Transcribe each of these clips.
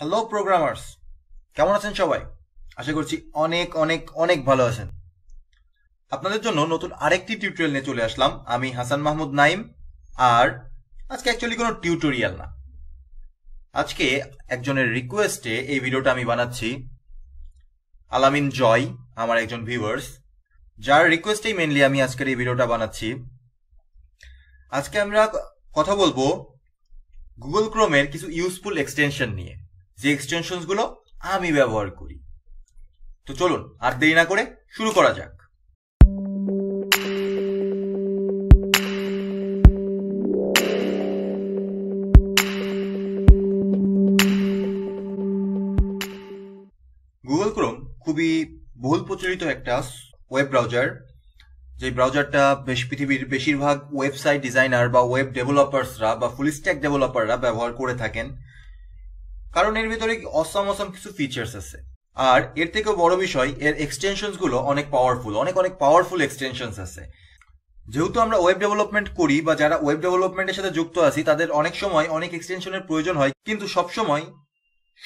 hello programmers কেমন আছেন সবাই আশা করছি অনেক অনেক অনেক ভালো আছেন আপনাদের জন্য নতুন আরেকটি টিউটোরিয়াল নিয়ে চলে আসলাম আমি হাসান মাহমুদ নাইম আর আজকে অ্যাকচুয়ালি কোনো টিউটোরিয়াল না আজকে একজনের রিকোয়েস্টে এই ভিডিওটা আমি বানাচ্ছি আলামিন জয় আমার একজন ভিউয়ার্স যার রিকোয়েস্টেই মেনলি আমি আজকের এই ভিডিওটা বানাচ্ছি আজকে আমরা কথা বলবো গুগল ক্রোমের কিছু ইউজফুল এক্সটেনশন নিয়ে যে এক্সটেনশন গুলো আমি ব্যবহার করি তো চলুন আর দেরি না করে শুরু করা যাক গুগল ক্রোম খুবই বহুল প্রচলিত একটা ওয়েব ব্রাউজার যে ব্রাউজারটা বেশ পৃথিবীর বেশিরভাগ ওয়েবসাইট ডিজাইনার বা ওয়েব ডেভেলপার্সরা বা ফুল স্ট্যাক ডেভেলপাররা ব্যবহার করে থাকেন কারণ এর ভিতরে অসম অসম কিছু ফিচার্স আছে আর এর থেকেও বড় বিষয় এর এক্সটেনশন গুলো অনেক পাওয়ারফুল অনেক অনেক পাওয়ারফুল এক্সটেনশনস আছে যেহেতু আমরা ওয়েব ডেভেলপমেন্ট করি বা যারা ওয়েব ডেভেলপমেন্টের সাথে যুক্ত আছি তাদের অনেক সময় অনেক এক্সটেনশনের প্রয়োজন হয় কিন্তু সবসময়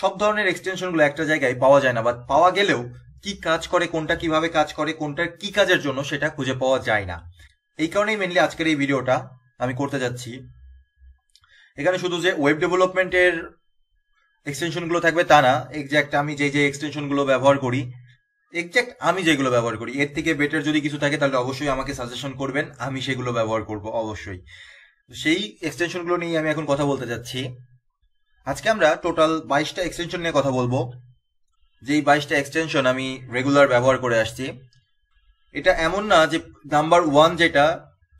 সব ধরনের এক্সটেনশনগুলো একটা জায়গায় পাওয়া যায় না বা পাওয়া গেলেও কি কাজ করে কোনটা কিভাবে কাজ করে কোনটার কি কাজের জন্য সেটা খুঁজে পাওয়া যায় না এই কারণেই মেনলি আজকের এই ভিডিওটা আমি করতে যাচ্ছি এখানে শুধু যে ওয়েব ডেভেলপমেন্টের এক্সটেনশনগুলো থাকবে তা না এক্স্যাক্ট আমি যে যে এক্সটেনশনগুলো ব্যবহার করি এক্স্যাক্ট আমি যেগুলো ব্যবহার করি এর থেকে বেটার যদি কিছু থাকে তাহলে অবশ্যই আমাকে সাজেশন করবেন আমি সেগুলো ব্যবহার করব অবশ্যই সেই এক্সটেনশনগুলো নিয়ে আমি এখন কথা বলতে যাচ্ছি আজকে আমরা টোটাল বাইশটা এক্সটেনশন নিয়ে কথা বলবো যেই বাইশটা এক্সটেনশন আমি রেগুলার ব্যবহার করে আসছি এটা এমন না যে নাম্বার ওয়ান যেটা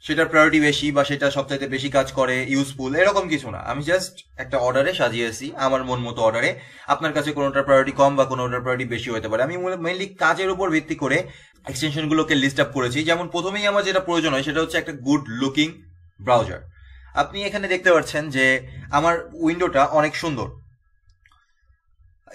সেটার প্রায়োরিটি বেশি বা সেটা সবচাইতে বেশি কাজ করে ইউজফুল এরকম কিছু না আমি জাস্ট একটা অর্ডারে সাজিয়েছি আমার মন মতো অর্ডারে আপনার কাছে কোনোটার প্রায়োরিটি কম বা কোনোটার প্রায়োরিটি বেশি হতে পারে আমি মেইনলি কাজের উপর ভিত্তি করে এক্সটেনশনগুলোকে লিস্ট আপ করেছি যেমন প্রথমেই আমার যেটা প্রয়োজন হয় সেটা হচ্ছে একটা গুড লুকিং ব্রাউজার আপনি এখানে দেখতে পাচ্ছেন যে আমার উইন্ডোটা অনেক সুন্দর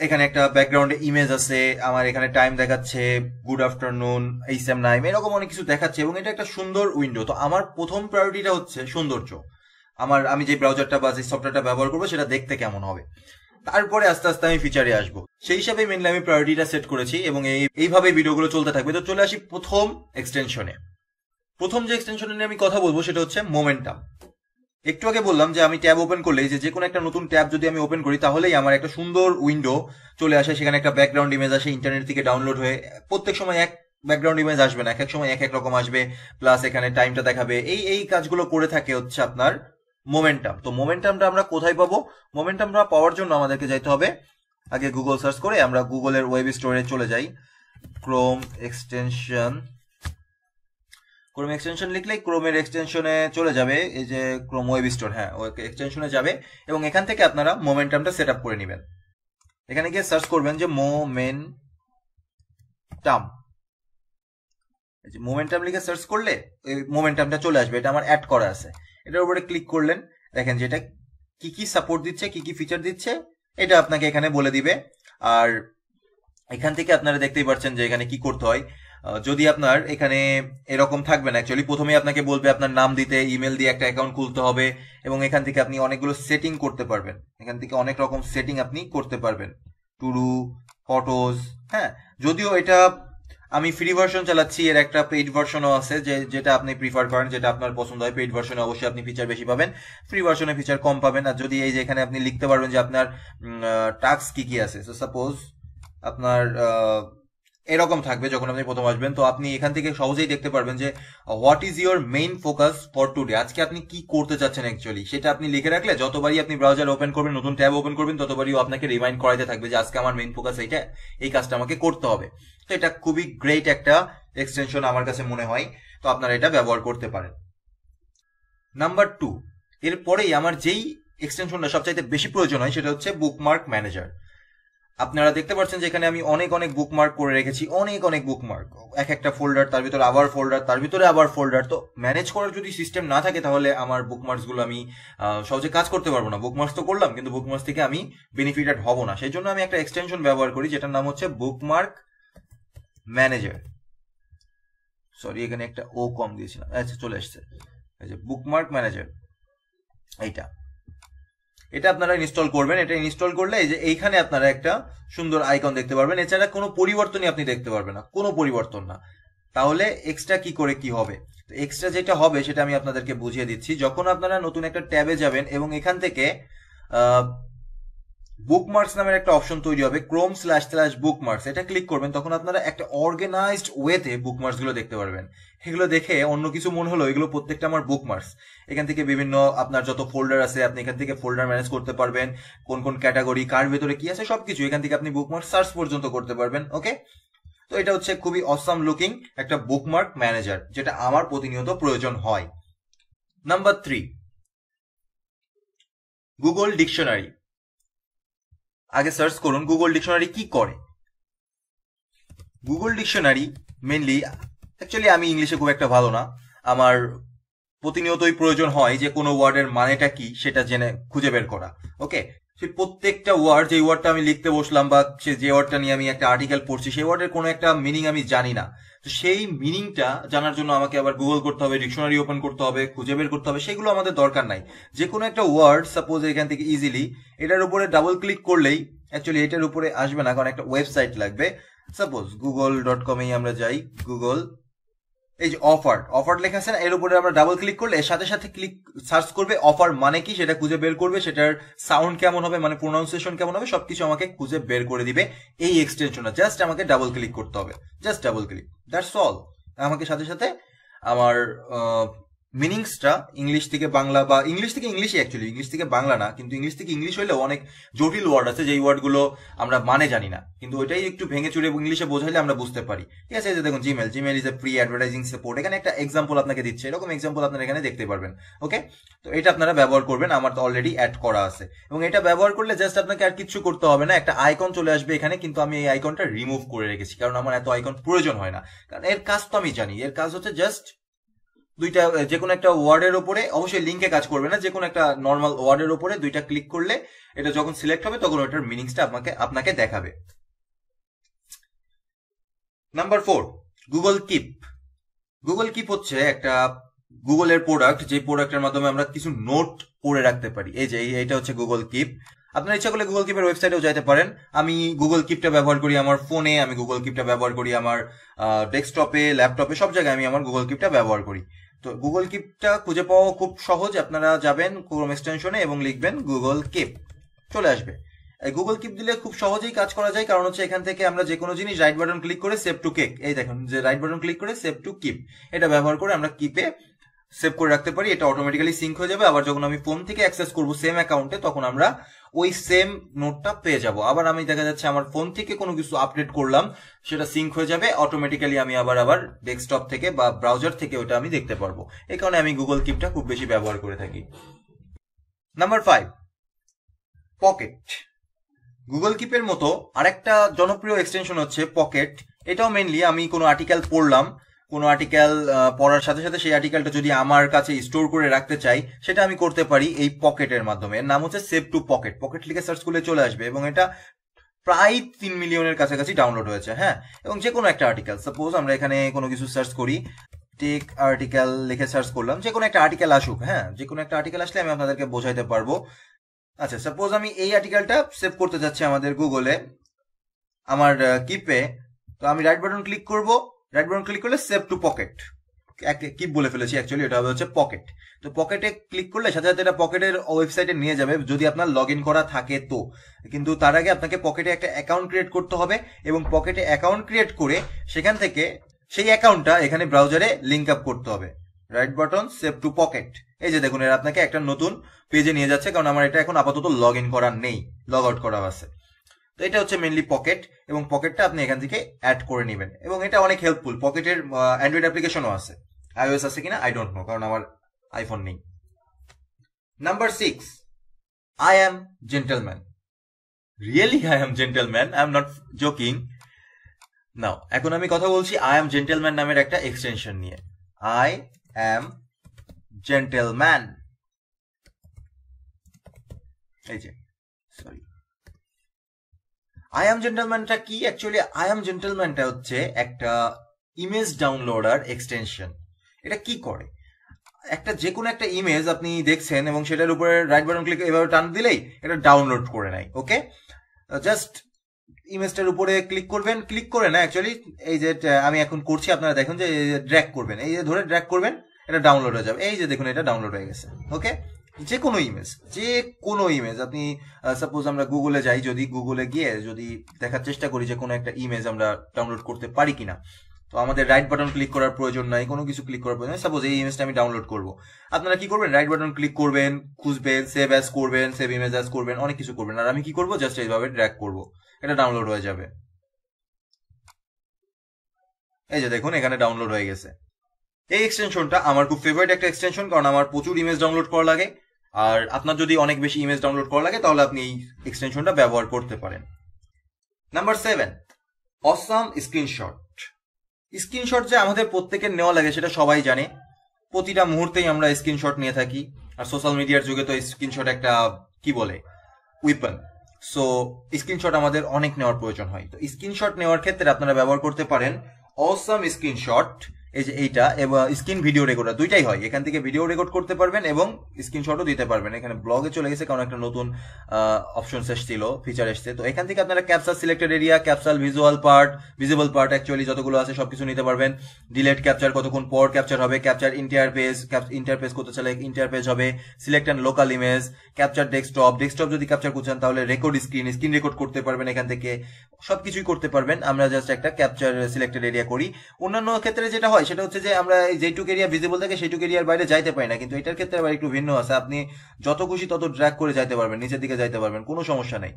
এখানে একটা ব্যাকগ্রাউন্ডে ইমেজ আছে আমার এখানে টাইম দেখাচ্ছে গুড আফটারনুন এই সেম নাইম এরকম অনেক কিছু দেখাচ্ছে এবং এটা একটা সুন্দর উইন্ডো তো আমার প্রথম প্রায়োরিটিটা হচ্ছে সৌন্দর্য আমার আমি যে ব্রাউজারটা বা যে সফটওয়্যারটা ব্যবহার করবো সেটা দেখতে কেমন হবে তারপরে আস্তে আস্তে আমি ফিচারে আসবো সেই হিসাবে মেনলি আমি প্রায়োরিটিটা সেট করেছি এবং এইভাবে ভিডিওগুলো চলতে থাকবে তো চলে আসি প্রথম এক্সটেনশনে প্রথম যে এক্সটেনশনে নিয়ে আমি কথা বলবো সেটা হচ্ছে মোমেন্টাম একটু আগে বললাম যে আমি ট্যাব ওপেন করলে যে যে কোনো একটা নতুন ট্যাব যদি আমি ওপেন করি তাহলেই আমার একটা সুন্দর উইন্ডো চলে আসে সেখানে একটা ব্যাকগ্রাউন্ড ইমেজ আসে ইন্টারনেট থেকে ডাউনলোড হয়ে প্রত্যেক সময় এক ব্যাকগ্রাউন্ড ইমেজ আসবে না এক এক সময় এক এক রকম আসবে প্লাস এখানে টাইমটা দেখাবে এই এই কাজগুলো করে থাকে হচ্ছে আপনার মোমেন্টাম তো মোমেন্টামটা আমরা কোথায় পাবো মোমেন্টামটা পাওয়ার জন্য আমাদেরকে যাইতে হবে আগে গুগল সার্চ করে আমরা গুগলের ওয়েব স্টোরে চলে যাই ক্রোম এক্সটেনশন ক্রোম এক্সটেনশন লিখলেই ক্রোমের এক্সটেনশনে চলে যাবে এই যে ক্রোম ওয়েব স্টোর হ্যাঁ এক্সটেনশনে যাবে এবং এখান থেকে আপনারা মোমেন্টামটা সেট আপ করে নেবেন এখানে গিয়ে সার্চ করবেন যে টাম মোমেন্টাম লিখে সার্চ করলে এই মোমেন্টামটা চলে আসবে এটা আমার অ্যাড করা আছে এটার উপরে ক্লিক করলেন দেখেন যে এটা কি কি সাপোর্ট দিচ্ছে কি কি ফিচার দিচ্ছে এটা আপনাকে এখানে বলে দিবে আর এখান থেকে আপনারা দেখতেই পাচ্ছেন যে এখানে কি করতে হয় যদি আপনার এখানে এরকম থাকবে না অ্যাকচুয়ালি প্রথমেই আপনাকে বলবে আপনার নাম দিতে ইমেল দিয়ে একটা অ্যাকাউন্ট খুলতে হবে এবং এখান থেকে আপনি অনেকগুলো সেটিং করতে পারবেন এখান থেকে অনেক রকম সেটিং আপনি করতে পারবেন টুরু ফটোজ হ্যাঁ যদিও এটা আমি ফ্রি ভার্সন চালাচ্ছি এর একটা পেইড ভার্সনও আছে যে যেটা আপনি প্রিফার করেন যেটা আপনার পছন্দ হয় পেইড ভার্সনে অবশ্যই আপনি ফিচার বেশি পাবেন ফ্রি ভার্সনে ফিচার কম পাবেন আর যদি এই যে এখানে আপনি লিখতে পারবেন যে আপনার টাস্ক কি কি আছে সো সাপোজ আপনার এরকম থাকবে যখন আপনি প্রথম আসবেন তো আপনি এখান থেকে সহজেই দেখতে পারবেন যে what is your main focus for today আজকে আপনি কি করতে চাচ্ছেন অ্যাকচুয়ালি সেটা আপনি লিখে রাখলে যতবারই আপনি ব্রাউজার ওপেন করবেন নতুন ট্যাব ওপেন করবেন ততবারই আপনাকে রিমাইন্ড করাইতে থাকবে যে আজকে আমার মেইন ফোকাস এইটা এই কাজটা আমাকে করতে হবে তো এটা খুবই গ্রেট একটা এক্সটেনশন আমার কাছে মনে হয় তো আপনারা এটা ব্যবহার করতে পারেন নাম্বার টু এরপরেই আমার যেই এক্সটেনশনটা সবচাইতে বেশি প্রয়োজন হয় সেটা হচ্ছে বুকমার্ক ম্যানেজার আপনারা দেখতে পাচ্ছেন যেখানে আমি অনেক অনেক বুকমার্ক করে রেখেছি অনেক অনেক বুকমার্ক এক একটা ফোল্ডার তার ভিতরে আবার ফোল্ডার তার ভিতরে আবার ফোল্ডার তো ম্যানেজ করার যদি সিস্টেম না থাকে তাহলে আমার বুকমার্কসগুলো আমি সহজে কাজ করতে পারবো না বুকমার্কস তো করলাম কিন্তু বুকমার্কস থেকে আমি বেনিফিটেড হব না সেই জন্য আমি একটা এক্সটেনশন ব্যবহার করি যেটার নাম হচ্ছে বুকমার্ক ম্যানেজার সরি এখানে একটা ও কম দিয়েছিলাম আচ্ছা চলে আসছে এই যে বুকমার্ক ম্যানেজার এইটা এটা আপনারা ইনস্টল করবেন এটা ইনস্টল করলে এই যে এইখানে আপনারা একটা সুন্দর আইকন দেখতে পারবেন এছাড়া কোনো পরিবর্তনই আপনি দেখতে পারবেন না কোনো পরিবর্তন না তাহলে এক্সট্রা কি করে কি হবে তো এক্সট্রা যেটা হবে সেটা আমি আপনাদেরকে বুঝিয়ে দিচ্ছি যখন আপনারা নতুন একটা ট্যাবে যাবেন এবং এখান থেকে বুকমার্কস নামের একটা অপশন তৈরি হবে ক্রোম স্ল্যাশ স্ল্যাশ বুকমার্কস এটা ক্লিক করবেন তখন আপনারা একটা অর্গানাইজড ওয়েতে বুকমার্কস গুলো দেখতে পারবেন এগুলো দেখে অন্য কিছু মনে হলো এগুলো প্রত্যেকটা আমার বুকমার্কস এখান থেকে বিভিন্ন আপনার যত ফোল্ডার আছে আপনি এখান থেকে ফোল্ডার ম্যানেজ করতে পারবেন কোন কোন ক্যাটাগরি কার ভেতরে কি আছে সবকিছু এখান থেকে আপনি বুকমার্কস সার্চ পর্যন্ত করতে পারবেন ওকে তো এটা হচ্ছে খুবই অসাম লুকিং একটা বুকমার্ক ম্যানেজার যেটা আমার প্রতিনিয়ত প্রয়োজন হয় নাম্বার থ্রি গুগল ডিকশনারি আগে সার্চ করুন গুগল ডিকশনারি কি করে গুগল ডিকশনারি মেনলি অ্যাকচুয়ালি আমি ইংলিশে খুব একটা ভালো না আমার প্রতিনিয়তই প্রয়োজন হয় যে কোনো ওয়ার্ডের মানেটা কি সেটা জেনে খুঁজে বের করা ওকে সেই প্রত্যেকটা ওয়ার্ড যে ওয়ার্ডটা আমি লিখতে বসলাম বা সে যে ওয়ার্ডটা নিয়ে আমি একটা আর্টিকেল পড়ছি সেই ওয়ার্ডের কোনো একটা মিনিং আমি জানি না তো সেই মিনিংটা জানার জন্য আমাকে আবার গুগল করতে হবে ডিকশনারি ওপেন করতে হবে খুঁজে বের করতে হবে সেগুলো আমাদের দরকার নাই যে কোনো একটা ওয়ার্ড সাপোজ এখান থেকে ইজিলি এটার উপরে ডাবল ক্লিক করলেই অ্যাকচুয়ালি এটার উপরে আসবে না কারণ একটা ওয়েবসাইট লাগবে সাপোজ গুগল ডট কমেই আমরা যাই গুগল এই যে অফার অফার লেখা আছে না এর উপরে আমরা ডাবল ক্লিক করলে সাথে সাথে ক্লিক সার্চ করবে অফার মানে কি সেটা খুঁজে বের করবে সেটার সাউন্ড কেমন হবে মানে প্রোনাউন্সিয়েশন কেমন হবে সবকিছু আমাকে খুঁজে বের করে দিবে এই এক্সটেনশনটা জাস্ট আমাকে ডাবল ক্লিক করতে হবে just double click that's all আমাকে সাথে সাথে আমার মিনিংসটা ইংলিশ থেকে বাংলা বা ইংলিশ থেকে ইংলিশ অ্যাকচুয়ালি ইংলিশ থেকে বাংলা না কিন্তু ইংলিশ থেকে ইংলিশ হলে অনেক জটিল ওয়ার্ড আছে যেই ওয়ার্ডগুলো আমরা মানে জানি না কিন্তু ওইটাই একটু ভেঙে চুড়ে ইংলিশে বোঝাইলে আমরা বুঝতে পারি ঠিক আছে যে দেখুন Gmail Gmail is a pre advertising support এখানে একটা এক্সাম্পল আপনাকে দিচ্ছে এরকম এক্সাম্পল আপনারা এখানে দেখতে পারবেন ওকে তো এটা আপনারা ব্যবহার করবেন আমার তো অলরেডি অ্যাড করা আছে এবং এটা ব্যবহার করলে জাস্ট আপনাকে আর কিছু করতে হবে না একটা আইকন চলে আসবে এখানে কিন্তু আমি এই আইকনটা রিমুভ করে রেখেছি কারণ আমার এত আইকন প্রয়োজন হয় না কারণ এর কাজ তো আমি জানি এর কাজ হচ্ছে জাস্ট দুইটা যে কোনো একটা ওয়ার্ডের ওপরে অবশ্যই লিঙ্কে কাজ করবে না যে কোনো একটা নর্মাল ওয়ার্ডের ওপরে দুইটা ক্লিক করলে এটা যখন সিলেক্ট হবে তখন ওটার মিনিংসটা আপনাকে আপনাকে দেখাবে number four Google keep Google keep হচ্ছে একটা গুগলের প্রোডাক্ট যে প্রোডাক্টের মাধ্যমে আমরা কিছু নোট করে রাখতে পারি এই যে এইটা হচ্ছে গুগল কিপ আপনার ইচ্ছা করলে গুগল কিপের ওয়েবসাইটেও যাইতে পারেন আমি গুগল কিপটা ব্যবহার করি আমার ফোনে আমি গুগল কিপটা ব্যবহার করি আমার ডেস্কটপে ল্যাপটপে সব জায়গায় আমি আমার গুগল কিপটা ব্যবহার করি তো গুগল কিপটা খুঁজে পাওয়া খুব সহজ আপনারা যাবেন ক্রোম এক্সটেনশনে এবং লিখবেন গুগল কিপ চলে আসবে গুগল কিপ দিলে খুব সহজেই কাজ করা যায় কারণ হচ্ছে এখান থেকে আমরা যে কোনো জিনিস রাইট বাটন ক্লিক করে সেভ টু কেক এই দেখুন যে রাইট বাটন ক্লিক করে সেভ টু কিপ এটা ব্যবহার করে আমরা কিপে সেভ করে রাখতে পারি এটা অটোমেটিক্যালি সিঙ্ক হয়ে যাবে আবার যখন আমি ফোন থেকে অ্যাক্সেস করব সেম অ্যাকাউন্টে তখন আমরা ওই সেম নোটটা পেয়ে যাব আবার আমি দেখা যাচ্ছে আমার ফোন থেকে কোনো কিছু আপডেট করলাম সেটা সিঙ্ক হয়ে যাবে অটোমেটিক্যালি আমি আবার আবার ডেস্কটপ থেকে বা ব্রাউজার থেকে ওটা আমি দেখতে পারবো এই কারণে আমি গুগল কিপটা খুব বেশি ব্যবহার করে থাকি নাম্বার ফাইভ পকেট গুগল কিপের মতো আরেকটা জনপ্রিয় এক্সটেনশন হচ্ছে পকেট এটাও মেনলি আমি কোনো আর্টিকেল পড়লাম কোনো আর্টিকেল পড়ার সাথে সাথে সেই আর্টিকেলটা যদি আমার কাছে স্টোর করে রাখতে চাই সেটা আমি করতে পারি এই পকেটের মাধ্যমে এর নাম হচ্ছে সেভ টু পকেট পকেট লিখে সার্চ করলে চলে আসবে এবং এটা প্রায় তিন মিলিয়নের কাছাকাছি ডাউনলোড হয়েছে হ্যাঁ এবং যে কোনো একটা আর্টিকেল সাপোজ আমরা এখানে কোনো কিছু সার্চ করি টেক আর্টিকেল লিখে সার্চ করলাম যে কোনো একটা আর্টিকেল আসুক হ্যাঁ যে কোনো একটা আর্টিকেল আসলে আমি আপনাদেরকে বোঝাইতে পারবো আচ্ছা সাপোজ আমি এই আর্টিকেলটা সেভ করতে যাচ্ছি আমাদের গুগলে আমার কিপে তো আমি রাইট বাটন ক্লিক করবো রাইট বাটন ক্লিক করলে সেভ টু পকেট কি বলে ফেলেছি অ্যাকচুয়ালি এটা হবে হচ্ছে পকেট তো পকেটে ক্লিক করলে সাথে সাথে এটা পকেটের ওয়েবসাইটে নিয়ে যাবে যদি আপনার লগ করা থাকে তো কিন্তু তার আগে আপনাকে পকেটে একটা অ্যাকাউন্ট ক্রিয়েট করতে হবে এবং পকেটে অ্যাকাউন্ট ক্রিয়েট করে সেখান থেকে সেই অ্যাকাউন্টটা এখানে ব্রাউজারে লিঙ্ক আপ করতে হবে right button save to pocket এই যে দেখুন এর আপনাকে একটা নতুন পেজে নিয়ে যাচ্ছে কারণ আমার এটা এখন আপাতত লগ করা নেই লগ আউট করা আছে তো এটা হচ্ছে মেনলি পকেট এবং পকেটটা আপনি এখান থেকে অ্যাড করে নেবেন এবং এটা অনেক হেল্পফুল পকেটের অ্যান্ড্রয়েড অ্যাপ্লিকেশনও আছে আইওএস আছে কিনা আই ডোন্ট নো কারণ আমার আইফোন নেই number six I am gentleman really I am gentleman I am not joking now এখন আমি কথা বলছি আই অ্যাম জেন্টেলম্যান নামের একটা এক্সটেনশন নিয়ে আই অ্যাম জেন্টেলম্যান এই যে সরি আয়াম জেন্টেলম্যানটা কি অ্যাকচুয়ালি আয়াম জেন্টেলম্যানটা হচ্ছে একটা ইমেজ ডাউনলোডার এক্সটেনশন এটা কি করে একটা যে কোনো একটা ইমেজ আপনি দেখছেন এবং সেটার উপরে রাইট বাটন ক্লিক এভাবে টান দিলেই এটা ডাউনলোড করে নেয় ওকে জাস্ট ইমেজটার উপরে ক্লিক করবেন ক্লিক করে না অ্যাকচুয়ালি এই যে আমি এখন করছি আপনারা দেখুন যে ড্র্যাক করবেন এই যে ধরে ড্র্যাক করবেন এটা ডাউনলোড হয়ে যাবে এই যে দেখুন এটা ডাউনলোড হয়ে গেছে ওকে যে কোনো ইমেজ যে কোনো ইমেজ আপনি সাপোজ আমরা গুগলে যাই যদি গুগলে গিয়ে যদি দেখার চেষ্টা করি যে কোনো একটা ইমেজ আমরা ডাউনলোড করতে পারি কিনা তো আমাদের রাইট বাটন ক্লিক করার প্রয়োজন নাই কোনো কিছু ক্লিক করার প্রয়োজন সাপোজ এই ইমেজটা আমি ডাউনলোড করবো আপনারা কি করবেন রাইট বাটন ক্লিক করবেন খুঁজবেন সেভ অ্যাস করবেন সেভ ইমেজ অ্যাস করবেন অনেক কিছু করবেন আর আমি কি করবো জাস্ট এইভাবে ড্র্যাক করবো এটা ডাউনলোড হয়ে যাবে এই যে দেখুন এখানে ডাউনলোড হয়ে গেছে এই এক্সটেনশনটা আমার খুব ফেভারিট একটা এক্সটেনশন কারণ আমার প্রচুর ইমেজ ডাউনলোড করা লাগে আর আপনার যদি অনেক বেশি ইমেজ ডাউনলোড করা লাগে তাহলে আপনি এই এক্সটেনশনটা ব্যবহার করতে পারেন number seven awesome screenshot screenshot যে আমাদের প্রত্যেকের নেওয়া লাগে সেটা সবাই জানে প্রতিটা মুহূর্তেই আমরা স্ক্রিনশট নিয়ে থাকি আর সোশ্যাল মিডিয়ার যুগে তো স্ক্রিনশট একটা কি বলে উইপন সো স্ক্রিনশট আমাদের অনেক নেওয়ার প্রয়োজন হয় তো স্ক্রিনশট নেওয়ার ক্ষেত্রে আপনারা ব্যবহার করতে পারেন অসাম স্ক্রিনশট এই যে এইটা এবং স্ক্রিন ভিডিও রেকর্ডার দুইটাই হয় এখান থেকে ভিডিও রেকর্ড করতে পারবেন এবং স্ক্রিনশটও দিতে পারবেন এখানে ব্লগে চলে গেছে কারণ একটা নতুন অপশনস এসেছিল ফিচার এসছে তো এখান থেকে আপনারা capture selected area capture visual part visible part actually যতগুলো আছে সবকিছু নিতে পারবেন ডিলেট ক্যাপচার কতক্ষণ পর ক্যাপচার হবে capture entire page entire page করতে চাইলে ইন্টার পেজ হবে select and local image capture desktop desktop যদি ক্যাপচার করছেন তাহলে রেকর্ড স্ক্রিন স্ক্রিন রেকর্ড করতে পারবেন এখান থেকে সবকিছুই করতে পারবেন আমরা জাস্ট একটা ক্যাপচার সিলেক্টেড এরিয়া করি অন্যান্য ক্ষেত্রে যেটা হয় সেটা হচ্ছে যে আমরা যেটুক এরিয়া ভিজিবল থাকে সেইটুক এরিয়ার বাইরে যাইতে পারি না কিন্তু এটার ক্ষেত্রে আবার একটু ভিন্ন আছে আপনি যত খুশি তত ড্র্যাক করে যাইতে পারবেন নিচের দিকে যাইতে পারবেন কোনো সমস্যা নেই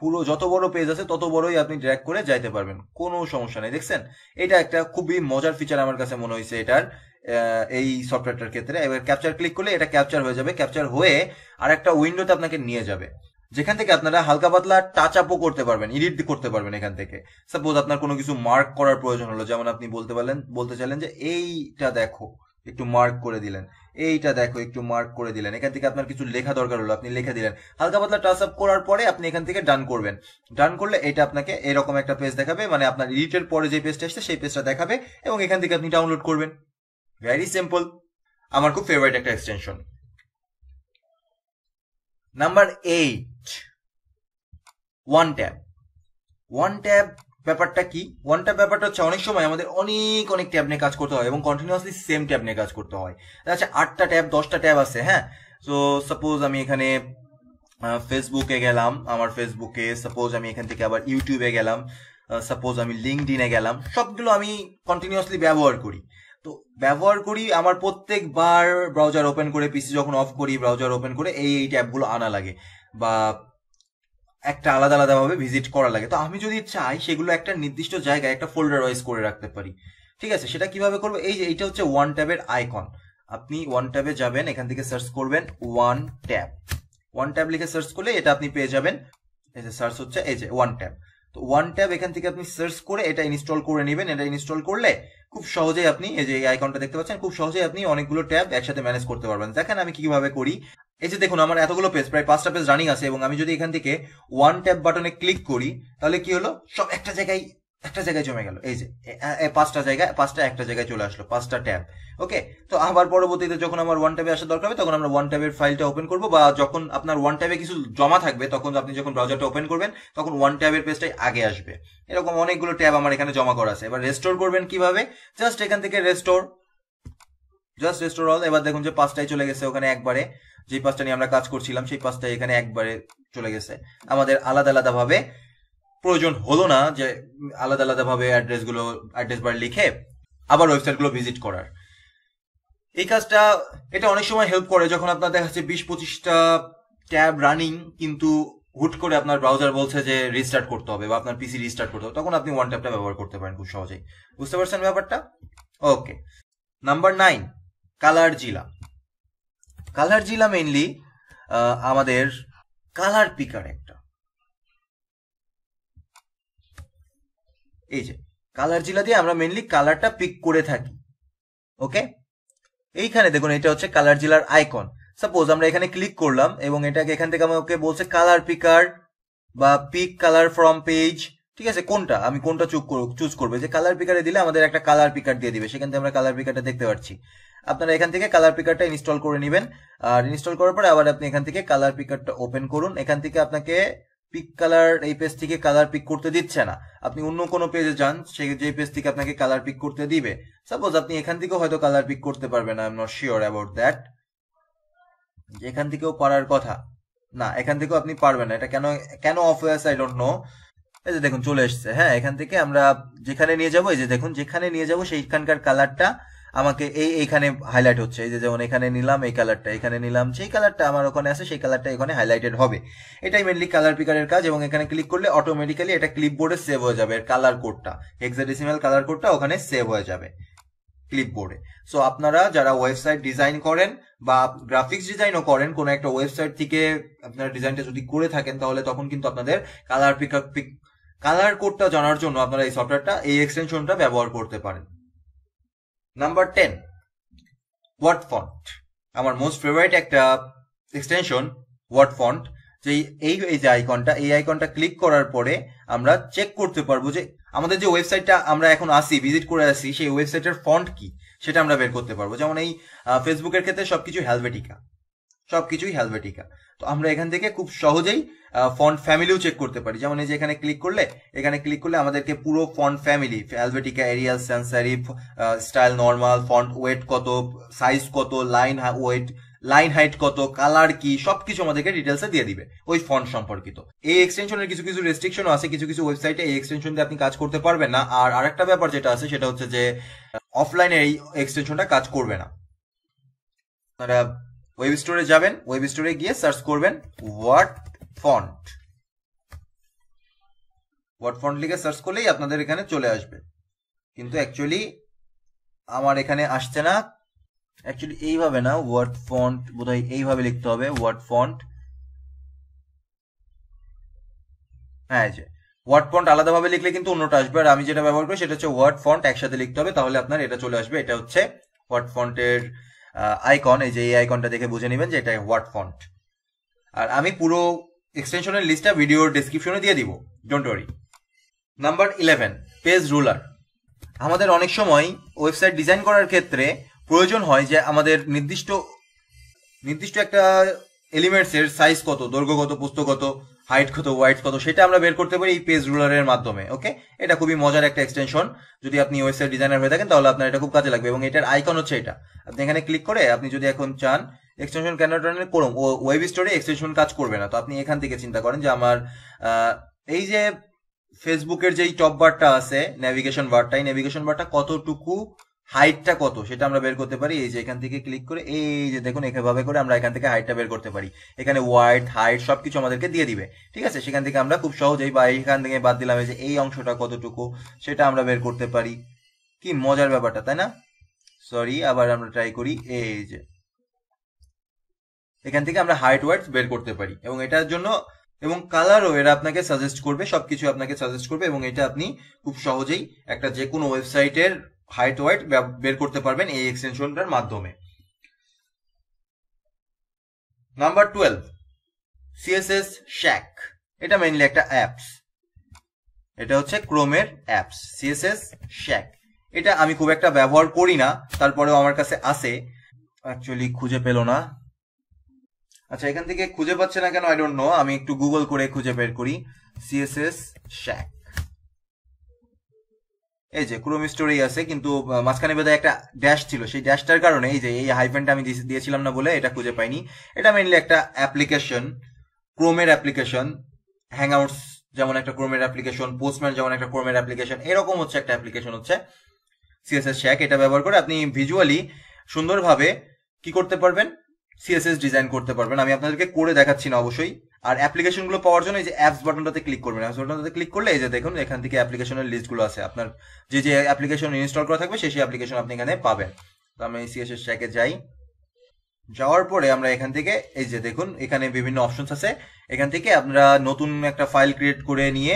পুরো যত বড় পেজ আছে তত বড়ই আপনি ড্র্যাক করে যাইতে পারবেন কোনো সমস্যা নেই দেখছেন এটা একটা খুবই মজার ফিচার আমার কাছে মনে হয়েছে এটার এই সফটওয়্যারটার ক্ষেত্রে এবার ক্যাপচার ক্লিক করলে এটা ক্যাপচার হয়ে যাবে ক্যাপচার হয়ে আর একটা উইন্ডোতে আপনাকে নিয়ে যাবে যেখান থেকে আপনারা হালকা পাতলা টাচ আপও করতে পারবেন ইডিট করতে পারবেন এখান থেকে সাপোজ আপনার কোনো কিছু মার্ক করার প্রয়োজন হলো যেমন আপনি বলতে পারলেন বলতে চাইলেন যে এইটা দেখো একটু মার্ক করে দিলেন এইটা দেখো একটু মার্ক করে দিলেন এখান থেকে আপনার কিছু লেখা দরকার হলো আপনি লেখা দিলেন হালকা পাতলা টাচ আপ করার পরে আপনি এখান থেকে ডান করবেন ডান করলে এটা আপনাকে এরকম একটা পেজ দেখাবে মানে আপনার এডিটের পরে যে পেজটা আসছে সেই পেজটা দেখাবে এবং এখান থেকে আপনি ডাউনলোড করবেন ভেরি সিম্পল আমার খুব ফেভারিট একটা extension number eight one tab one tab ব্যাপারটা কি ওয়ান ট্যাব ব্যাপারটা হচ্ছে অনেক সময় আমাদের অনেক অনেক ট্যাব নিয়ে কাজ করতে হয় এবং কন্টিনিউয়াসলি সেম ট্যাব নিয়ে কাজ করতে হয় আচ্ছা আটটা ট্যাব দশটা ট্যাব আছে হ্যাঁ সো সাপোজ আমি এখানে ফেসবুকে গেলাম আমার ফেসবুকে সাপোজ আমি এখান থেকে আবার ইউটিউবে গেলাম সাপোজ আমি ডিনে গেলাম সবগুলো আমি কন্টিনিউয়াসলি ব্যবহার করি তো ব্যবহার করি আমার প্রত্যেকবার ব্রাউজার ওপেন করে পিসি যখন অফ করি ব্রাউজার ওপেন করে এই এই ট্যাবগুলো আনা লাগে বা একটা আলাদা আলাদাভাবে ভিজিট করা লাগে তো আমি যদি চাই সেগুলো একটা নির্দিষ্ট জায়গায় একটা ফোল্ডার ওয়াইজ করে রাখতে পারি ঠিক আছে সেটা কিভাবে করবো এই যে এটা হচ্ছে ওয়ান ট্যাবের আইকন আপনি ওয়ান ট্যাবে যাবেন এখান থেকে সার্চ করবেন ওয়ান ট্যাব ওয়ান ট্যাব লিখে সার্চ করলে এটা আপনি পেয়ে যাবেন এই যে সার্চ হচ্ছে এই যে ওয়ান ট্যাব তো ওয়ান ট্যাব এখান থেকে আপনি সার্চ করে এটা ইনস্টল করে নেবেন এটা ইনস্টল করলে খুব সহজেই আপনি এই যে এই আইকনটা দেখতে পাচ্ছেন খুব সহজেই আপনি অনেকগুলো ট্যাব একসাথে ম্যানেজ করতে পারবেন দেখেন আমি কিভাবে করি এই যে দেখুন আমার এতগুলো পেজ প্রায় পাঁচটা পেজ রানিং আছে এবং আমি যদি এখান থেকে ওয়ান ট্যাপ বাটনে ক্লিক করি তাহলে কি হলো সব একটা জায়গায় একটা জায়গায় জমে গেল এই যে পাঁচটা জায়গায় পাঁচটা একটা জায়গায় চলে আসলো পাঁচটা ট্যাব ওকে তো আবার পরবর্তীতে যখন আমার ওয়ান ট্যাবে আসার দরকার হবে তখন আমরা ওয়ান ট্যাবের ফাইলটা ওপেন করবো বা যখন আপনার ওয়ান ট্যাবে কিছু জমা থাকবে তখন আপনি যখন ব্রাউজারটা ওপেন করবেন তখন ওয়ান ট্যাবের পেজটাই আগে আসবে এরকম অনেকগুলো ট্যাব আমার এখানে জমা করা আছে এবার রেস্টোর করবেন কিভাবে জাস্ট এখান থেকে রেস্টোর জাস্ট রেস্টোর অল এবার দেখুন যে পাঁচটায় চলে গেছে ওখানে একবারে যে পাঁচটা নিয়ে আমরা কাজ করছিলাম সেই পাঁচটা এখানে একবারে চলে গেছে আমাদের আলাদা আলাদা ভাবে প্রয়োজন হলো না যে আলাদা আলাদা ভাবে অ্যাড্রেস গুলো অ্যাড্রেস বার লিখে আবার ওয়েবসাইট গুলো ভিজিট করার এই কাজটা এটা অনেক সময় হেল্প করে যখন আপনার দেখা যাচ্ছে বিশ পঁচিশটা ট্যাব রানিং কিন্তু হুট করে আপনার ব্রাউজার বলছে যে রিস্টার্ট করতে হবে বা আপনার পিসি রিস্টার্ট করতে হবে তখন আপনি ওয়ান ট্যাবটা ব্যবহার করতে পারেন খুব সহজেই বুঝতে পারছেন ব্যাপারটা okay number nine ColorZilla ColorZilla mainly আমাদের কালার পিকার একটা এই যে কালার জিলা দিয়ে আমরা মেনলি কালারটা পিক করে থাকি ওকে এইখানে দেখুন এটা হচ্ছে কালার জিলার আইকন সাপোজ আমরা এখানে ক্লিক করলাম এবং এটাকে এখান থেকে আমাকে বলছে কালার পিকার বা পিক কালার ফ্রম পেজ ঠিক আছে কোনটা আমি কোনটা চুজ চুজ করবো যে কালার পিকারে দিলে আমাদের একটা কালার পিকার দিয়ে দিবে সেখান থেকে আমরা কালার পিকারটা দেখতে পাচ্ছি আপনারা এখান থেকে কালার পিকারটা ইনস্টল করে নেবেন আর ইনস্টল করার পরে আবার আপনি এখান থেকে কালার পিকারটা ওপেন করুন এখান থেকে আপনাকে পিক কালার এই পেজ থেকে কালার পিক করতে দিচ্ছে না আপনি অন্য কোনো পেজে যান সে যে পেজ থেকে আপনাকে কালার পিক করতে দিবে সাপোজ আপনি এখান থেকেও হয়তো কালার পিক করতে পারবেন I am not sure about that এখান থেকেও পারার কথা না এখান থেকেও আপনি পারবেন না এটা কেন কেন অফ হয়েছে আই ডোন্ট নো এই যে দেখুন চলে এসছে হ্যাঁ এখান থেকে আমরা যেখানে নিয়ে যাবো এই যে দেখুন যেখানে নিয়ে যাবো সেইখানকার কালারটা আমাকে এই এইখানে হাইলাইট হচ্ছে এই যে যেমন এখানে নিলাম এই কালারটা এখানে নিলাম যে কালারটা আমার ওখানে আছে সেই কালারটা এখানে হাইলাইটেড হবে এটাই মেনলি কালার পিকারের কাজ এবং এখানে ক্লিক করলে অটোমেটিক্যালি এটা ক্লিপবোর্ডে সেভ হয়ে যাবে এর কালার কোডটা হেক্সাডেসিমাল কালার কোডটা ওখানে সেভ হয়ে যাবে ক্লিপবোর্ডে সো আপনারা যারা ওয়েবসাইট ডিজাইন করেন বা গ্রাফিক্স ডিজাইনও করেন কোনো একটা ওয়েবসাইট থেকে আপনারা ডিজাইনটা যদি করে থাকেন তাহলে তখন কিন্তু আপনাদের কালার পিক কালার কোডটা জানার জন্য আপনারা এই সফটওয়্যারটা এই এক্সটেনশনটা ব্যবহার করতে পারেন নাম্বার টেন ওয়ার্ড ফন্ট আমার মোস্ট ফেভারিট একটা এক্সটেনশন ওয়ার্ড ফন্ট যে এই এই যে আইকনটা এই আইকনটা ক্লিক করার পরে আমরা চেক করতে পারবো যে আমাদের যে ওয়েবসাইটটা আমরা এখন আসি ভিজিট করে আসি সেই ওয়েবসাইটের ফন্ট কি সেটা আমরা বের করতে পারবো যেমন এই ফেসবুকের ক্ষেত্রে সবকিছু হ্যালভেটিকা সবকিছুই কিছুই হ্যালভেটিকা তো আমরা এখান থেকে খুব সহজেই ফন্ট ফ্যামিলিও চেক করতে পারি যেমন এই যে এখানে ক্লিক করলে এখানে ক্লিক করলে আমাদেরকে পুরো font family Helvetica Arial sans serif style normal font weight কত সাইজ কত লাইন ওয়েট লাইন হাইট কত কালার কি সবকিছু আমাদেরকে ডিটেলসে দিয়ে দিবে ওই ফন্ট সম্পর্কিত এই এক্সটেনশনের কিছু কিছু রেস্ট্রিকশনও আছে কিছু কিছু ওয়েবসাইটে এই এক্সটেনশন দিয়ে আপনি কাজ করতে পারবেন না আর আরেকটা ব্যাপার যেটা আছে সেটা হচ্ছে যে অফলাইনে এই এক্সটেনশনটা কাজ করবে না ওয়েব স্টোরে যাবেন ওয়েব স্টোরে গিয়ে সার্চ করবেন ওয়ার্ড ফন্ট ওয়ার্ড ফন্ট লিখে সার্চ করলেই আপনাদের এখানে চলে আসবে কিন্তু অ্যাকচুয়ালি আমার এখানে আসছে না অ্যাকচুয়ালি এইভাবে না ওয়ার্ড ফন্ট হয় এইভাবে লিখতে হবে ওয়ার্ড ফন্ট হ্যাঁ যে ওয়ার্ড ফন্ট আলাদাভাবে লিখলে কিন্তু অন্যটা আসবে আর আমি যেটা ব্যবহার করি সেটা হচ্ছে ওয়ার্ড ফন্ট একসাথে লিখতে হবে তাহলে আপনার এটা চলে আসবে এটা হচ্ছে ওয়ার্ড ফন্টের আইকন এই যে এই আইকনটা দেখে বুঝে নেবেন যে এটা হোয়াট ফন্ট আর আমি পুরো এক্সটেনশনের লিস্টটা ভিডিওর ডিসক্রিপশনে দিয়ে দিব don't worry number eleven page ruler আমাদের অনেক সময় ওয়েবসাইট ডিজাইন করার ক্ষেত্রে প্রয়োজন হয় যে আমাদের নির্দিষ্ট নির্দিষ্ট একটা এলিমেন্টসের সাইজ কত দৈর্ঘ্য কত পুস্তক কত হাইট কত ওয়াইট কত সেটা আমরা বের করতে পারি এই পেজ রুলারের মাধ্যমে ওকে এটা খুবই মজার একটা এক্সটেনশন যদি আপনি ওয়েবসাইট ডিজাইনার হয়ে থাকেন তাহলে আপনার এটা খুব কাজে লাগবে এবং এটার আইকন হচ্ছে এটা আপনি এখানে ক্লিক করে আপনি যদি এখন চান এক্সটেনশন কেন করুন ওয়েব স্টোরে এক্সটেনশন কাজ করবে না তো আপনি এখান থেকে চিন্তা করেন যে আমার এই যে ফেসবুকের এই টপ বারটা আছে ন্যাভিগেশন বারটা এই ন্যাভিগেশন বারটা কতটুকু হাইটটা কত সেটা আমরা বের করতে পারি এই যে এখান থেকে ক্লিক করে এই যে দেখুন এভাবে করে আমরা এখান থেকে হাইটটা বের করতে পারি এখানে ওয়াইড হাইট সবকিছু আমাদেরকে দিয়ে দিবে ঠিক আছে সেখান থেকে আমরা খুব সহজেই বা এখান থেকে বাদ দিলাম যে এই অংশটা কতটুকু সেটা আমরা বের করতে পারি কি মজার ব্যাপারটা তাই না সরি আবার আমরা ট্রাই করি এই যে এখান থেকে আমরা হাইট ওয়াইড বের করতে পারি এবং এটার জন্য এবং কালারও এরা আপনাকে সাজেস্ট করবে সবকিছু আপনাকে সাজেস্ট করবে এবং এটা আপনি খুব সহজেই একটা যে কোনো ওয়েবসাইটের হাইট ওয়াইট বের করতে পারবেন এই এক্সটেনশনটার মাধ্যমে নাম্বার টুয়েলভ সিএসএস শ্যাক এটা মেইনলি একটা অ্যাপস এটা হচ্ছে ক্রোমের অ্যাপস সিএসএস শ্যাক এটা আমি খুব একটা ব্যবহার করি না তারপরেও আমার কাছে আসে অ্যাকচুয়ালি খুঁজে পেল না আচ্ছা এখান থেকে খুঁজে পাচ্ছে না কেন আই ডোন্ট নো আমি একটু গুগল করে খুঁজে বের করি সিএসএস শ্যাক এই যে ক্রোম স্টোরেই আছে কিন্তু মাঝখানে বোধহয় একটা ড্যাশ ছিল সেই ড্যাশটার কারণে এই যে এই হাইফেনটা আমি দিয়েছিলাম না বলে এটা খুঁজে পাইনি এটা মেনলি একটা অ্যাপ্লিকেশন ক্রোমের অ্যাপ্লিকেশন হ্যাং যেমন একটা ক্রোমের অ্যাপ্লিকেশন পোস্টম্যান যেমন একটা ক্রোমের অ্যাপ্লিকেশন এরকম হচ্ছে একটা অ্যাপ্লিকেশন হচ্ছে সিএসএস শ্যাক এটা ব্যবহার করে আপনি ভিজুয়ালি সুন্দরভাবে কি করতে পারবেন সিএসএস ডিজাইন করতে পারবেন আমি আপনাদেরকে করে দেখাচ্ছি না অবশ্যই আর অ্যাপ্লিকেশনগুলো পাওয়ার জন্য এই যে অ্যাপস বাটনটাতে ক্লিক করবেন অ্যাপস বাটনটাতে ক্লিক করলে এই যে দেখুন এখান থেকে অ্যাপ্লিকেশনের লিস্টগুলো আছে আপনার যে যে অ্যাপ্লিকেশন ইনস্টল করা থাকবে সেই সেই অ্যাপ্লিকেশন আপনি এখানে পাবেন তো আমি সিএসএস ট্যাকে যাই যাওয়ার পরে আমরা এখান থেকে এই যে দেখুন এখানে বিভিন্ন অপশনস আছে এখান থেকে আমরা নতুন একটা ফাইল ক্রিয়েট করে নিয়ে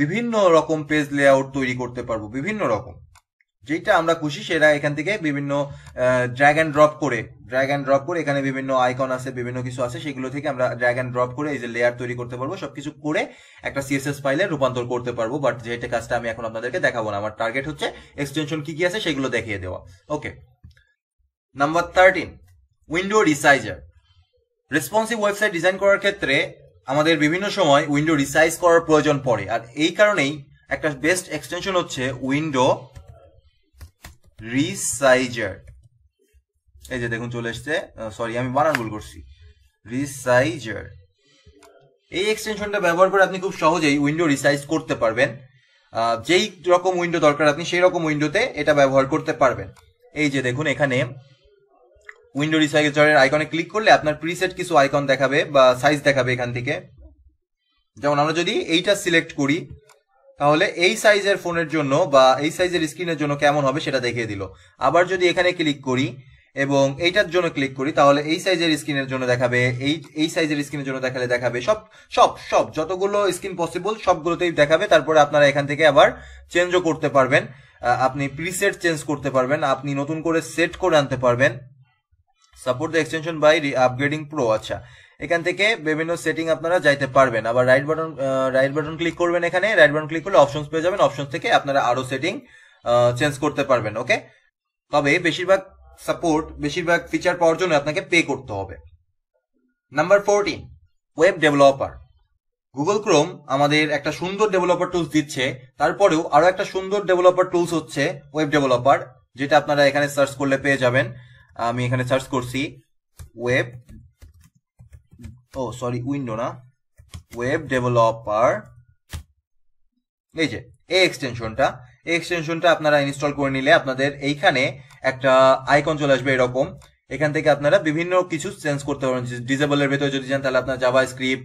বিভিন্ন রকম পেজ লেআউট তৈরি করতে পারবো বিভিন্ন রকম যেটা আমরা খুশি সেটা এখান থেকে বিভিন্ন ড্র্যাগ অ্যান্ড ড্রপ করে ড্র্যাগ অ্যান্ড ড্রপ করে এখানে বিভিন্ন আইকন আছে বিভিন্ন কিছু আছে সেগুলো থেকে আমরা ড্র্যাগ অ্যান্ড ড্রপ করে এই যে লেয়ার তৈরি করতে পারবো সবকিছু করে একটা সিএসএস ফাইলে রূপান্তর করতে পারবো বাট যেটা কাজটা আমি এখন আপনাদেরকে দেখাবো না আমার টার্গেট হচ্ছে এক্সটেনশন কি কি আছে সেগুলো দেখিয়ে দেওয়া okay number thirteen window resizer responsive website design করার ক্ষেত্রে আমাদের বিভিন্ন সময় উইন্ডো রিসাইজ করার প্রয়োজন পড়ে আর এই কারণেই একটা বেস্ট এক্সটেনশন হচ্ছে উইন্ডো রিসাইজার এই যে দেখুন চলে এসছে সরি আমি বানান ভুল করছি রিসাইজার এই এক্সটেনশনটা ব্যবহার করে আপনি খুব সহজেই উইন্ডো রিসাইজ করতে পারবেন যেই রকম উইন্ডো দরকার আপনি সেই রকম উইন্ডোতে এটা ব্যবহার করতে পারবেন এই যে দেখুন এখানে উইন্ডো রিসাইজারের আইকনে ক্লিক করলে আপনার প্রিসেট কিছু আইকন দেখাবে বা সাইজ দেখাবে এখান থেকে যেমন আমরা যদি এইটা সিলেক্ট করি তাহলে এই সাইজের ফোনের জন্য বা এই সাইজের স্ক্রিনের জন্য কেমন হবে সেটা দেখিয়ে দিল আবার যদি এখানে ক্লিক করি এবং এইটার জন্য ক্লিক করি তাহলে এই সাইজের স্ক্রিনের জন্য দেখাবে এই এই সাইজের স্ক্রিনের জন্য দেখালে দেখাবে সব সব সব যতগুলো স্ক্রিন পসিবল সবগুলোতেই দেখাবে তারপরে আপনারা এখান থেকে আবার চেঞ্জও করতে পারবেন আপনি প্রিসেট চেঞ্জ করতে পারবেন আপনি নতুন করে সেট করে আনতে পারবেন support the extension by upgrading pro আচ্ছা এখান থেকে বিভিন্ন সেটিং আপনারা যাইতে পারবেন আবার right button right button click করবেন এখানে রাইট বাটন ক্লিক করলে অপশনস পেয়ে যাবেন অপশন থেকে আপনারা আরো সেটিং চেঞ্জ করতে পারবেন ওকে তবে বেশিরভাগ সাপোর্ট বেশিরভাগ ফিচার পাওয়ার জন্য আপনাকে পে করতে হবে number fourteen web developer Google Chrome আমাদের একটা সুন্দর ডেভেলপার টুলস দিচ্ছে তারপরেও আরো একটা সুন্দর ডেভেলপার টুলস হচ্ছে ওয়েব ডেভেলপার যেটা আপনারা এখানে সার্চ করলে পেয়ে যাবেন আমি এখানে সার্চ করছি ওয়েব ও সরি উইন্ডো না ওয়েব ডেভেলপার এই যে এই এক্সটেনশনটা এই এক্সটেনশনটা আপনারা ইনস্টল করে নিলে আপনাদের এইখানে একটা আইকন চলে আসবে এরকম এখান থেকে আপনারা বিভিন্ন কিছু চেঞ্জ করতে পারবেন ডিজেবলের ভেতরে যদি যান তাহলে আপনার জাভা স্ক্রিপ্ট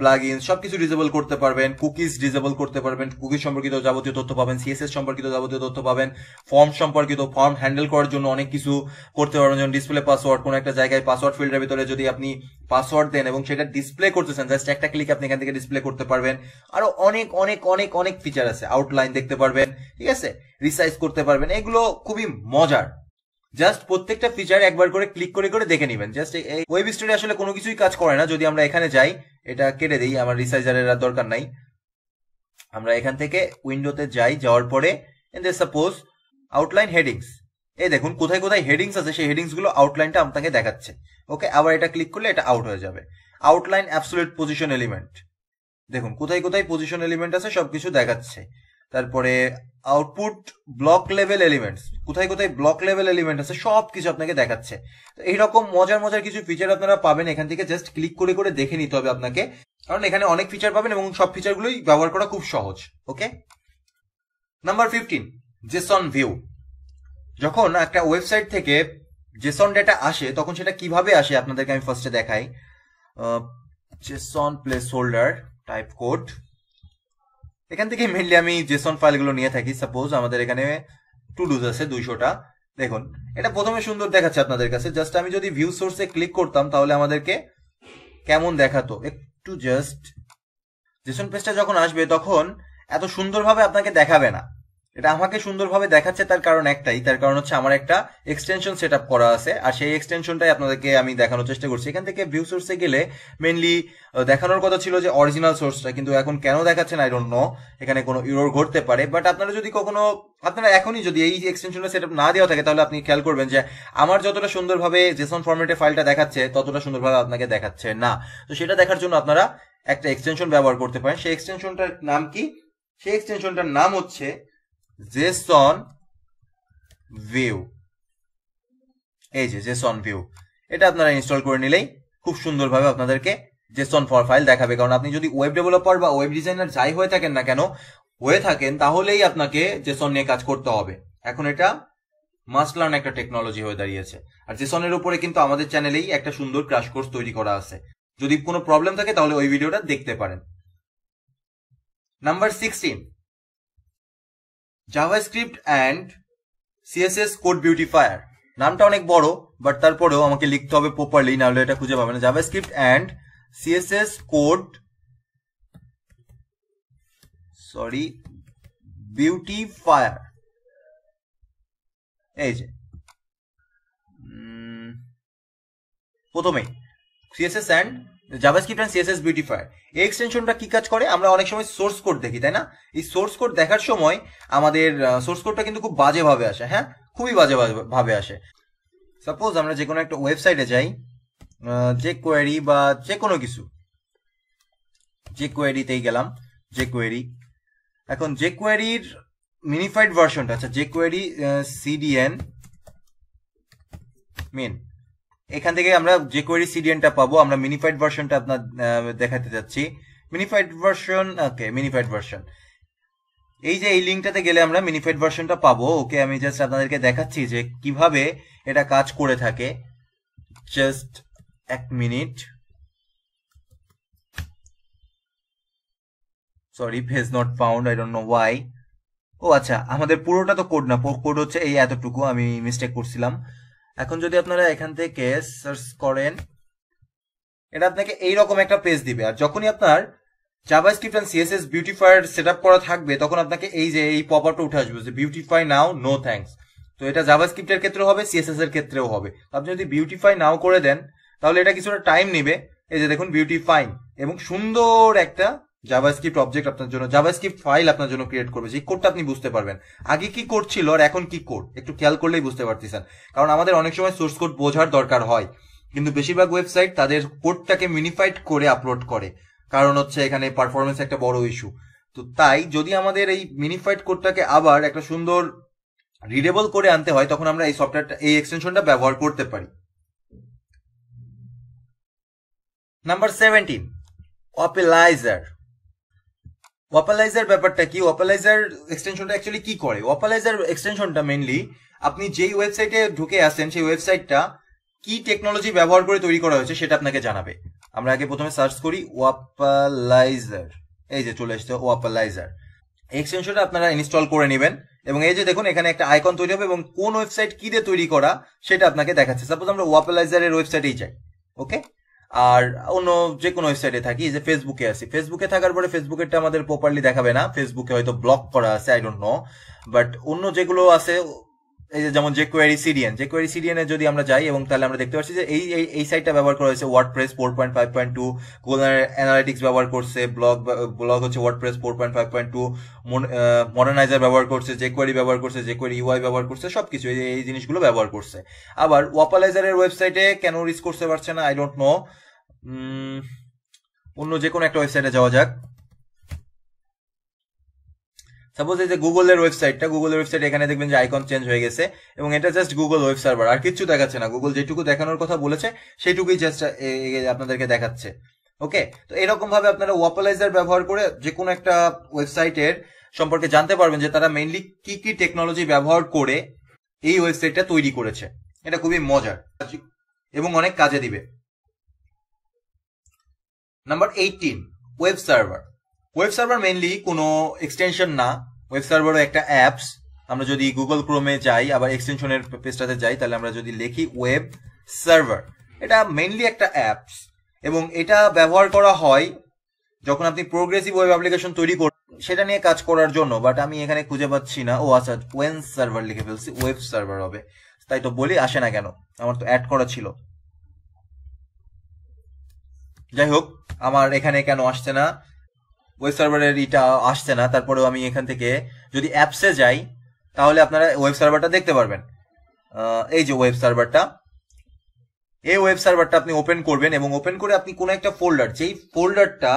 প্লাগ ইন সবকিছু ডিজেবল করতে পারবেন কুকিজ ডিজেবল করতে পারবেন কুকিজ সম্পর্কিত যাবতীয় তথ্য পাবেন সিএসএস সম্পর্কিত যাবতীয় তথ্য পাবেন ফর্ম সম্পর্কিত ফর্ম হ্যান্ডেল করার জন্য অনেক কিছু করতে পারবেন যেমন ডিসপ্লে পাসওয়ার্ড কোনো একটা জায়গায় পাসওয়ার্ড ফিল্ডের ভিতরে যদি আপনি পাসওয়ার্ড দেন এবং সেটা ডিসপ্লে করতেছেন জাস্ট একটা ক্লিক আপনি এখান থেকে ডিসপ্লে করতে পারবেন আরো অনেক অনেক অনেক অনেক ফিচার আছে আউটলাইন দেখতে পারবেন ঠিক আছে রিসাইজ করতে পারবেন এগুলো খুবই মজার জাস্ট প্রত্যেকটা ফিচার একবার করে ক্লিক করে করে দেখে নেবেন জাস্ট এই ওয়েব স্টোরি আসলে কোনো কিছুই কাজ করে না যদি আমরা এখানে যাই এটা কেটে দিই আমার রিসার্জারের আর দরকার নাই আমরা এখান থেকে উইন্ডোতে যাই যাওয়ার পরে এন্ড সাপোজ আউটলাইন হেডিংস এই দেখুন কোথায় কোথায় হেডিংস আছে সেই হেডিংস গুলো আউটলাইনটা আপনাকে দেখাচ্ছে ওকে আবার এটা ক্লিক করলে এটা আউট হয়ে যাবে আউটলাইন অ্যাবসোলিউট পজিশন এলিমেন্ট দেখুন কোথায় কোথায় পজিশন এলিমেন্ট আছে সবকিছু দেখাচ্ছে তারপরে আউটপুট ব্লক লেভেল এলিমেন্টস কোথায় কোথায় ব্লক লেভেল এলিমেন্ট আছে সব কিছু আপনাকে দেখাচ্ছে তো এইরকম মজার মজার কিছু ফিচার আপনারা পাবেন এখান থেকে জাস্ট ক্লিক করে করে দেখে নিতে হবে আপনাকে কারণ এখানে অনেক ফিচার পাবেন এবং সব ফিচারগুলোই ব্যবহার করা খুব সহজ okay number fifteen JSON view যখন একটা ওয়েবসাইট থেকে জেসন ডেটা আসে তখন সেটা কিভাবে আসে আপনাদেরকে আমি ফার্স্টে দেখাই JSON placeholder type code এখান থেকে মেনলি আমি জেসন ফাইলগুলো নিয়ে থাকি সাপোজ আমাদের এখানে টু ডুজ আছে দুইশোটা দেখুন এটা প্রথমে সুন্দর দেখাচ্ছে আপনাদের কাছে জাস্ট আমি যদি ভিউ সোর্সে ক্লিক করতাম তাহলে আমাদেরকে কেমন দেখাতো একটু জাস্ট জেসন পেজটা যখন আসবে তখন এত সুন্দরভাবে আপনাকে দেখাবে না এটা আমাকে সুন্দরভাবে দেখাচ্ছে তার কারণ একটাই তার কারণ হচ্ছে আমার একটা এক্সটেনশন সেট করা আছে আর সেই এক্সটেনশনটাই আপনাদেরকে আমি দেখানোর চেষ্টা করছি এখান থেকে ভিউ সোর্সে গেলে মেনলি দেখানোর কথা ছিল যে অরিজিনাল সোর্সটা কিন্তু এখন কেন দেখাচ্ছেন আই ডোন্ট নো এখানে কোনো ইউরোর ঘটতে পারে বাট আপনারা যদি কখনো আপনারা এখনই যদি এই এক্সটেনশনটা সেট না দেওয়া থাকে তাহলে আপনি খেয়াল করবেন যে আমার যতটা সুন্দরভাবে জেসন ফর্মেটে ফাইলটা দেখাচ্ছে ততটা সুন্দরভাবে আপনাকে দেখাচ্ছে না তো সেটা দেখার জন্য আপনারা একটা এক্সটেনশন ব্যবহার করতে পারেন সেই এক্সটেনশনটার নাম কি সেই এক্সটেনশনটার নাম হচ্ছে জেসন ভিউ এই যে জেসন ভিউ এটা আপনারা ইনস্টল করে নিলেই খুব সুন্দরভাবে আপনাদেরকে জেসন ফর ফাইল দেখাবে কারণ আপনি যদি ওয়েব ডেভেলপার বা ওয়েব ডিজাইনার যাই হয়ে থাকেন না কেন হয়ে থাকেন তাহলেই আপনাকে জেসন নিয়ে কাজ করতে হবে এখন এটা মাস্ট লার্ন একটা টেকনোলজি হয়ে দাঁড়িয়েছে আর জেসনের উপরে কিন্তু আমাদের চ্যানেলেই একটা সুন্দর ক্রাশ কোর্স তৈরি করা আছে যদি কোনো প্রবলেম থাকে তাহলে ওই ভিডিওটা দেখতে পারেন number sixteen JavaScript and CSS code beautifier নামটা অনেক বড় বাট তারপরেও আমাকে লিখতে হবে প্রপারলি নাহলে এটা খুঁজে পাবে না JavaScript and CSS code sorry beautifier এই যে প্রথমে CSS and JavaScript and CSS beautifier এই এক্সটেনশনটা কি কাজ করে আমরা অনেক সময় সোর্স কোড দেখি তাই না এই সোর্স কোড দেখার সময় আমাদের সোর্স কোডটা কিন্তু খুব বাজেভাবে আসে হ্যাঁ খুবই বাজে ভাবে আসে সাপোজ আমরা যে কোনো একটা ওয়েবসাইটে যাই যে কোয়েরি বা যে কোনো কিছু যে কোয়েরিতেই গেলাম যে কোয়েরি এখন যে কোয়েরির মিনিফাইড ভার্সনটা আচ্ছা যে কোয়েরি সিডিএন মেন এখান থেকে আমরা যে কোয়েরি সিডিএনটা পাবো আমরা মিনিফাইড ভার্সনটা আপনার দেখাতে যাচ্ছি minified version okay minified version এই যে এই লিঙ্কটাতে গেলে আমরা মিনিফাইড ভার্সনটা পাবো ওকে আমি জাস্ট আপনাদেরকে দেখাচ্ছি যে কিভাবে এটা কাজ করে থাকে জাস্ট এক minute sorry page not found I don't know why oh আচ্ছা আমাদের পুরোটা তো কোড না কোড হচ্ছে এই এতটুকু আমি মিস্টেক করছিলাম এখন যদি আপনারা এখান থেকে সার্চ করেন এটা আপনাকে এইরকম একটা পেজ দিবে আর যখনই আপনার JavaScript and CSS beautifier set up করা থাকবে তখন আপনাকে এই যে এই পপ আপটা উঠে আসবে যে বিউটিফাই নাও নো থ্যাঙ্কস তো এটা জাভাস্ক্রিপ্টের ক্ষেত্রেও হবে সিএসএস এর ক্ষেত্রেও হবে আপনি যদি বিউটিফাই নাও করে দেন তাহলে এটা কিছুটা টাইম নেবে এই যে দেখুন বিউটিফাইং এবং সুন্দর একটা জাভাস্ক্রিপ্ট অবজেক্ট আপনার জন্য জাভাস্ক্রিপ্ট ফাইল আপনার জন্য ক্রিয়েট করবে যে কোডটা আপনি বুঝতে পারবেন আগে কি কোড ছিল আর এখন কি কোড একটু খেয়াল করলেই বুঝতে পারতেছেন কারণ আমাদের অনেক সময় সোর্স কোড বোঝার দরকার হয় কিন্তু বেশিরভাগ ওয়েবসাইট তাদের কোডটাকে মিনিফাইড করে আপলোড করে কারণ হচ্ছে এখানে পারফরমেন্স একটা বড় ইস্যু তো তাই যদি আমাদের এই মিনিফাইড কোডটাকে আবার একটা সুন্দর রিডেবল করে আনতে হয় তখন আমরা এই সফটওয়্যারটা এই এক্সটেনশনটা ব্যবহার করতে পারি নাম্বার সেভেন্টিন অপেলাইজার ওয়াপালাইজার ব্যাপারটা কি ওয়াপালাইজার এক্সটেনশনটা অ্যাকচুয়ালি কি করে ওয়াপালাইজার এক্সটেনশনটা মেনলি আপনি যেই ওয়েবসাইটে ঢুকে আসেন সেই ওয়েবসাইটটা কি টেকনোলজি ব্যবহার করে তৈরি করা হয়েছে সেটা আপনাকে জানাবে আমরা আগে প্রথমে সার্চ করি ওয়াপালাইজার এই যে চলে এসছে ওয়াপালাইজার এক্সটেনশনটা আপনারা ইনস্টল করে নেবেন এবং এই যে দেখুন এখানে একটা আইকন তৈরি হবে এবং কোন ওয়েবসাইট কি দিয়ে তৈরি করা সেটা আপনাকে দেখাচ্ছে সাপোজ আমরা ওয়াপালাইজারের ওয়েবসাইটেই যাই ওকে আর অন্য যে কোনো ওয়েবসাইটে থাকি যে ফেসবুকে আছি ফেসবুকে থাকার পরে ফেসবুকেরটা আমাদের প্রপারলি দেখাবে না ফেসবুকে হয়তো ব্লক করা আছে আই ডোন্ট নো বাট অন্য যেগুলো আছে এই যে যেমন জেকোয়ারি সিডিএন জেকুয়ারি এ যদি আমরা যাই এবং তাহলে আমরা দেখতে পাচ্ছি যে এই এই সাইটটা ব্যবহার করা হয়েছে WordPress four point five point two Google analytics ব্যবহার করছে ব্লগ ব্লগ হচ্ছে WordPress four point five point two Modernizr ব্যবহার করছে জেকুয়ারি ব্যবহার করছে জেকুয়ারি ইউআই ব্যবহার করছে সবকিছু এই এই জিনিসগুলো ব্যবহার করছে আবার ওয়াপালাইজারের ওয়েবসাইটে কেন রিচ করতে পারছে না আই ডোন্ট নো অন্য যে কোনো একটা ওয়েবসাইটে যাওয়া যাক সাপোজ এই যে গুগলের ওয়েবসাইটটা গুগলের ওয়েবসাইট এখানে দেখবেন যে আইকন চেঞ্জ হয়ে গেছে এবং এটা জাস্ট গুগল ওয়েব সার্ভার আর কিচ্ছু দেখাচ্ছে না গুগল যেটুকু দেখানোর কথা বলেছে সেটুকুই জাস্ট আপনাদেরকে দেখাচ্ছে ওকে তো এরকম ভাবে আপনারা ওয়াপালাইজার ব্যবহার করে যে কোনো একটা ওয়েবসাইটের সম্পর্কে জানতে পারবেন যে তারা মেইনলি কি কি টেকনোলজি ব্যবহার করে এই ওয়েবসাইটটা তৈরি করেছে এটা খুবই মজার এবং অনেক কাজে দিবে number eighteen web server web server mainly কোনো এক্সটেনশন না ওয়েব সার্ভারও একটা অ্যাপস আমরা যদি গুগল ক্রোমে যাই আবার এক্সটেনশনের পেজটাতে যাই তাহলে আমরা যদি লিখি ওয়েব সার্ভার এটা মেনলি একটা অ্যাপস এবং এটা ব্যবহার করা হয় যখন আপনি প্রোগ্রেসিভ ওয়েব অ্যাপ্লিকেশন তৈরি করেন সেটা নিয়ে কাজ করার জন্য বাট আমি এখানে খুঁজে পাচ্ছি না ও আচ্ছা ওয়েন সার্ভার লিখে ফেলছি ওয়েব সার্ভার হবে তাই তো বলি আসে না কেন আমার তো অ্যাড করা ছিল যাই হোক আমার এখানে কেন আসছে না ওয়েব সার্ভারের এটা আসছে না তারপরেও আমি এখান থেকে যদি অ্যাপসে যাই তাহলে আপনারা ওয়েব সার্ভারটা দেখতে পারবেন এই যে ওয়েব সার্ভারটা এই ওয়েব সার্ভারটা আপনি ওপেন করবেন এবং ওপেন করে আপনি কোনো একটা ফোল্ডার যেই ফোল্ডারটা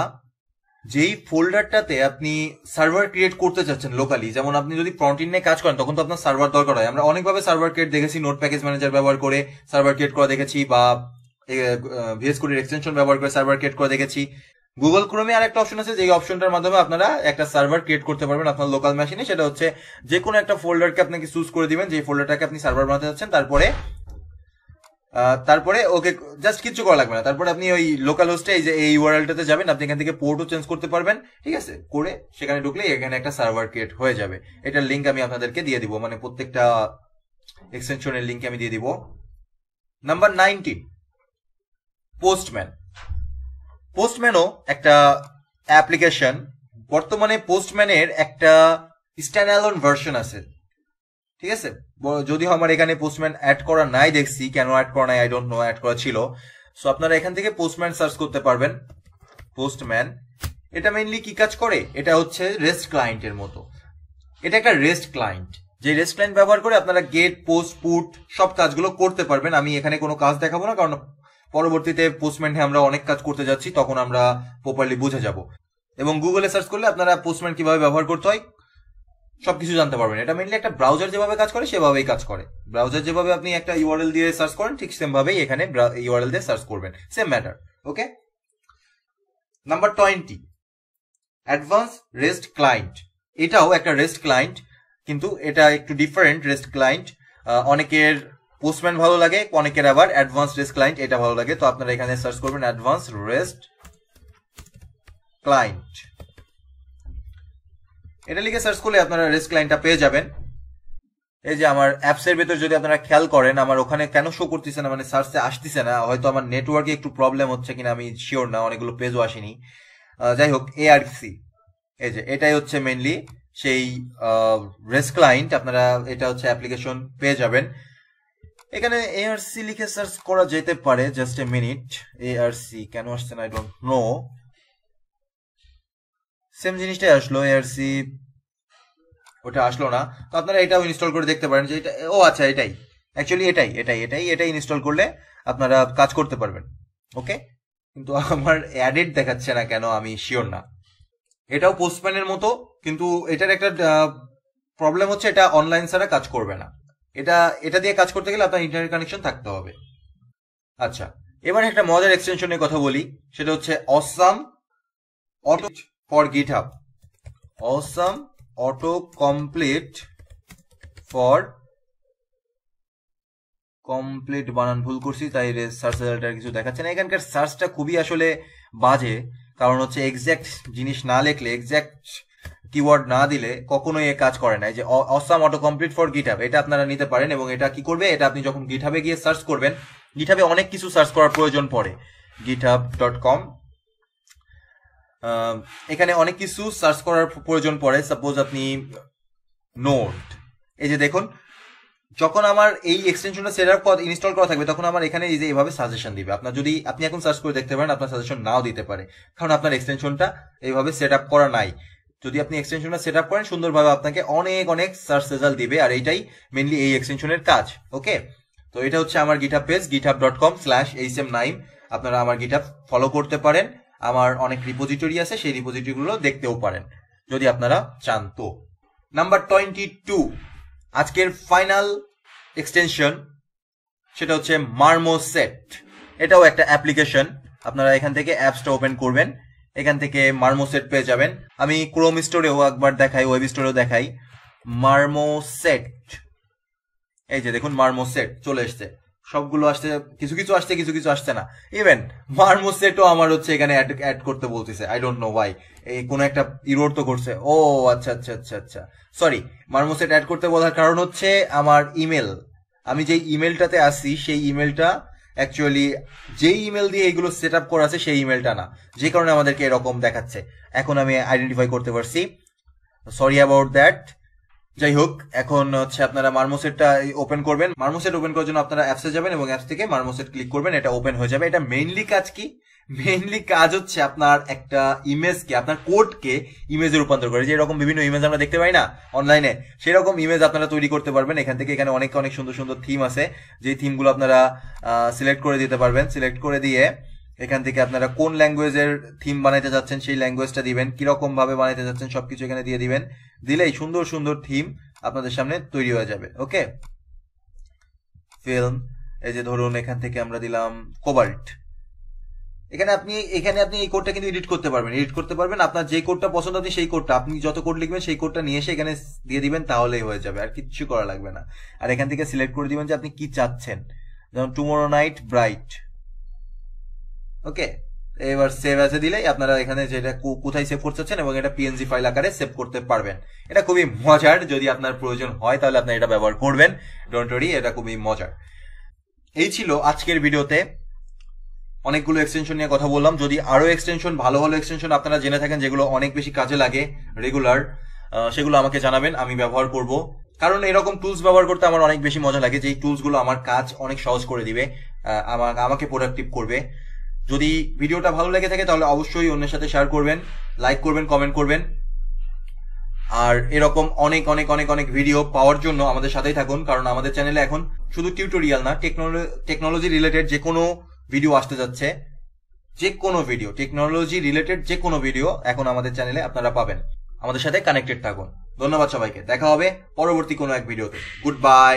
যেই ফোল্ডারটাতে আপনি সার্ভার ক্রিয়েট করতে চাচ্ছেন লোকালি যেমন আপনি যদি প্রন্টিন নিয়ে কাজ করেন তখন তো আপনার সার্ভার দরকার হয় আমরা অনেকভাবে সার্ভার ক্রিয়েট দেখেছি নোট প্যাকেজ ম্যানেজার ব্যবহার করে সার্ভার ক্রিয়েট করা দেখেছি বা ভিএস কোডের এক্সটেনশন ব্যবহার করে সার্ভার ক্রিয়েট করা দেখেছি গুগল ক্রোমে আর একটা অপশন আছে যে অপশনটার মাধ্যমে আপনারা একটা সার্ভার ক্রিয়েট করতে পারবেন আপনার লোকাল মেশিনে সেটা হচ্ছে যে কোনো একটা ফোল্ডারকে আপনাকে চুজ করে দিবেন যে ফোল্ডারটাকে আপনি সার্ভার বানাতে যাচ্ছেন তারপরে তারপরে ওকে জাস্ট কিছু করা লাগবে না তারপরে আপনি ওই লোকাল হোস্টে এই যে এই ওয়ার্ল্ডটাতে যাবেন আপনি এখান থেকে পোর্টও চেঞ্জ করতে পারবেন ঠিক আছে করে সেখানে ঢুকলে এখানে একটা সার্ভার ক্রিয়েট হয়ে যাবে এটার লিঙ্ক আমি আপনাদেরকে দিয়ে দিব মানে প্রত্যেকটা এক্সটেনশনের লিঙ্ক আমি দিয়ে দিব নাম্বার নাইনটিন পোস্টম্যান পোস্টম্যানও একটা অ্যাপ্লিকেশন বর্তমানে পোস্টম্যানের একটা স্ট্যান্ডঅ্যালোন ভার্সন আছে ঠিক আছে যদিও আমার এখানে পোস্টম্যান অ্যাড করা নাই দেখছি কেন অ্যাড করা নাই আই ডোন্ট নো অ্যাড করা ছিল সো আপনারা এখান থেকে পোস্টম্যান সার্চ করতে পারবেন পোস্টম্যান এটা মেইনলি কি কাজ করে এটা হচ্ছে রেস্ট ক্লায়েন্টের মতো এটা একটা রেস্ট ক্লায়েন্ট যে রেস্ট ক্লায়েন্ট ব্যবহার করে আপনারা গেট পোস্ট পুট সব কাজগুলো করতে পারবেন আমি এখানে কোনো কাজ দেখাবো না কারণ পরবর্তীতে পোস্টম্যানে আমরা অনেক কাজ করতে যাচ্ছি তখন আমরা প্রপারলি বুঝে যাব এবং গুগলে সার্চ করলে আপনারা পোস্টম্যান কিভাবে ব্যবহার করতে হয় সবকিছু জানতে পারবেন এটা মেনলি একটা ব্রাউজার যেভাবে কাজ করে সেভাবেই কাজ করে ব্রাউজার যেভাবে আপনি একটা ইউআরএল দিয়ে সার্চ করেন ঠিক সেম ভাবেই এখানে ইউআরএল দিয়ে সার্চ করবেন same matter okay number twenty advance rest client এটাও একটা রেস্ট ক্লায়েন্ট কিন্তু এটা একটু ডিফারেন্ট রেস্ট ক্লায়েন্ট অনেকের পোস্টম্যান ভালো লাগে অনেকের আবার অ্যাডভান্স রেস্ট ক্লায়েন্ট এটা ভালো লাগে তো আপনারা এখানে সার্চ করবেন অ্যাডভান্স রেস্ট ক্লায়েন্ট এটা লিখে সার্চ করলে আপনারা রেস্ট ক্লায়েন্টটা পেয়ে যাবেন এই যে আমার অ্যাপস এর ভেতর যদি আপনারা খেয়াল করেন আমার ওখানে কেন শো করতেছে না মানে সার্চে আসতেছে না হয়তো আমার নেটওয়ার্কে একটু প্রবলেম হচ্ছে কিনা আমি শিওর না অনেকগুলো পেজও আসেনি যাই হোক এ আর সি এই যে এটাই হচ্ছে মেনলি সেই রেস্ট ক্লায়েন্ট আপনারা এটা হচ্ছে অ্যাপ্লিকেশন পেয়ে যাবেন এখানে এআরসি লিখে সার্চ করা যেতে পারে জাস্ট এ মিনিট এআরসি কেন আসছে না আই ডোন্ট নো সেম জিনিসটাই আসলো এআরসি ওটা আসলো না তো আপনারা এটাও ইনস্টল করে দেখতে পারেন যে এটা ও আচ্ছা এটাই অ্যাকচুয়ালি এটাই এটাই এটাই এটাই ইনস্টল করলে আপনারা কাজ করতে পারবেন ওকে কিন্তু আমার অ্যাডেড দেখাচ্ছে না কেন আমি শিওর না এটাও পোস্টম্যানের মতো কিন্তু এটার একটা প্রবলেম হচ্ছে এটা অনলাইন ছাড়া কাজ করবে না এটা এটা দিয়ে কাজ করতে গেলে আপনার ইন্টারনেট কানেকশন থাকতে হবে আচ্ছা এবার একটা মজার এক্সটেনশনের কথা বলি সেটা হচ্ছে awesome auto for GitHub awesome auto complete for complete বানান ভুল করছি তাই সার্চ রেজাল্টার কিছু দেখাচ্ছে না এখানকার সার্চটা খুবই আসলে বাজে কারণ হচ্ছে এক্স্যাক্ট জিনিস না লেখলে এক্স্যাক্ট কিওয়ার্ড না দিলে কখনোই এ কাজ করে না যে অসাম অটো কমপ্লিট ফর গিট এটা আপনারা নিতে পারেন এবং এটা কি করবে এটা আপনি যখন গিট গিয়ে সার্চ করবেন গিট অনেক কিছু সার্চ করার প্রয়োজন পড়ে গিট ডট কম এখানে অনেক কিছু সার্চ করার প্রয়োজন পড়ে সাপোজ আপনি নোট এই যে দেখুন যখন আমার এই এক্সটেনশনটা সেট আপ ইনস্টল করা থাকবে তখন আমার এখানে এই যে এভাবে সাজেশন দিবে আপনার যদি আপনি এখন সার্চ করে দেখতে পারেন আপনার সাজেশন নাও দিতে পারে কারণ আপনার এক্সটেনশনটা এইভাবে সেট আপ করা নাই যদি আপনি এক্সটেনশনটা সেট আপ করেন সুন্দরভাবে আপনাকে অনেক অনেক সার্চ রেজাল্ট দিবে আর এইটাই মেনলি এই এক্সটেনশনের কাজ ওকে তো এটা হচ্ছে আমার GitHub page GitHub dot com slash H M Naim আপনারা আমার গিটাপ ফলো করতে পারেন আমার অনেক রিপোজিটরি আছে সেই রিপোজিটরিগুলো দেখতেও পারেন যদি আপনারা চান তো নাম্বার টোয়েন্টি টু আজকের ফাইনাল এক্সটেনশন সেটা হচ্ছে মার্মোসেট এটাও একটা অ্যাপ্লিকেশন আপনারা এখান থেকে অ্যাপসটা ওপেন করবেন এখান থেকে মার্মোসেট পেয়ে যাবেন আমি ক্রোম স্টোরেও একবার দেখাই ওয়েব স্টোরেও দেখাই মার্মোসেট এই যে দেখুন মার্মোসেট চলে এসছে সবগুলো আসছে কিছু কিছু আসছে কিছু কিছু আসছে না ইভেন মার্মোসেটও আমার হচ্ছে এখানে অ্যাড করতে বলতেছে আই ডোন্ট নো ওয়াই এই কোনো একটা ইরোর তো করছে ও আচ্ছা আচ্ছা আচ্ছা আচ্ছা সরি মার্মোসেট অ্যাড করতে বলার কারণ হচ্ছে আমার ইমেল আমি যে ইমেলটাতে আসি সেই ইমেলটা অ্যাকচুয়ালি যেই ইমেল দিয়ে এইগুলো সেট আপ করা আছে সেই ইমেলটা না যে কারণে আমাদেরকে এরকম দেখাচ্ছে এখন আমি আইডেন্টিফাই করতে পারছি সরি অ্যাবাউট দ্যাট যাই হোক এখন হচ্ছে আপনারা মার্মোসেটটা ওপেন করবেন মার্মোসেট ওপেন করার জন্য আপনারা অ্যাপসে যাবেন এবং অ্যাপস থেকে মার্মোসেট ক্লিক করবেন এটা ওপেন হয়ে যাবে এটা মেইনলি কাজ কি মেইনলি কাজ হচ্ছে আপনার একটা ইমেজকে আপনার কোডকে ইমেজে রূপান্তর করে যে এরকম বিভিন্ন ইমেজ আমরা দেখতে পাই না অনলাইনে সেরকম ইমেজ আপনারা তৈরি করতে পারবেন এখান থেকে এখানে অনেক অনেক সুন্দর সুন্দর থিম আছে যে থিমগুলো আপনারা সিলেক্ট করে দিতে পারবেন সিলেক্ট করে দিয়ে এখান থেকে আপনারা কোন ল্যাঙ্গুয়েজের থিম বানাইতে যাচ্ছেন সেই ল্যাঙ্গুয়েজটা দিবেন কিরকম ভাবে বানাইতে যাচ্ছেন সবকিছু এখানে দিয়ে দিবেন দিলেই সুন্দর সুন্দর থিম আপনাদের সামনে তৈরি হয়ে যাবে ওকে ফিল্ম এই যে ধরুন এখান থেকে আমরা দিলাম কোবাল্ট এখানে আপনি এখানে আপনি এই কোডটা কিন্তু এডিট করতে পারবেন এডিট করতে পারবেন আপনার যে কোডটা পছন্দ আপনি সেই কোডটা আপনি যত কোড লিখবেন সেই কোডটা নিয়ে এসে এখানে দিয়ে দিবেন তাহলেই হয়ে যাবে আর কিছু করা লাগবে না আর এখান থেকে সিলেক্ট করে দিবেন যে আপনি কি চাচ্ছেন যেমন টুমোরো নাইট ব্রাইট ওকে এবার সেভ আছে দিলেই আপনারা এখানে যেটা কোথায় সেভ করতে চাচ্ছেন এবং এটা পিএনজি ফাইল আকারে সেভ করতে পারবেন এটা খুবই মজার যদি আপনার প্রয়োজন হয় তাহলে আপনি এটা ব্যবহার করবেন ডোন্ট ওরি এটা খুবই মজার এই ছিল আজকের ভিডিওতে অনেকগুলো এক্সটেনশন নিয়ে কথা বললাম যদি আরও এক্সটেনশন ভালো ভালো এক্সটেনশন আপনারা জেনে থাকেন যেগুলো অনেক বেশি কাজে লাগে রেগুলার সেগুলো আমাকে জানাবেন আমি ব্যবহার করব কারণ এরকম টুলস ব্যবহার করতে আমার অনেক বেশি মজা লাগে যে টুলসগুলো আমার কাজ অনেক সহজ করে দিবে আমার আমাকে প্রোডাক্টিভ করবে যদি ভিডিওটা ভালো লেগে থাকে তাহলে অবশ্যই অন্যের সাথে শেয়ার করবেন লাইক করবেন কমেন্ট করবেন আর এরকম অনেক অনেক অনেক অনেক ভিডিও পাওয়ার জন্য আমাদের সাথেই থাকুন কারণ আমাদের চ্যানেলে এখন শুধু টিউটোরিয়াল না টেকনোলজি রিলেটেড যে কোনো ভিডিও আসতে যাচ্ছে যে কোনো ভিডিও টেকনোলজি রিলেটেড যে কোনো ভিডিও এখন আমাদের চ্যানেলে আপনারা পাবেন আমাদের সাথে কানেক্টেড থাকুন ধন্যবাদ সবাইকে দেখা হবে পরবর্তী কোনো এক ভিডিওতে গুড বাই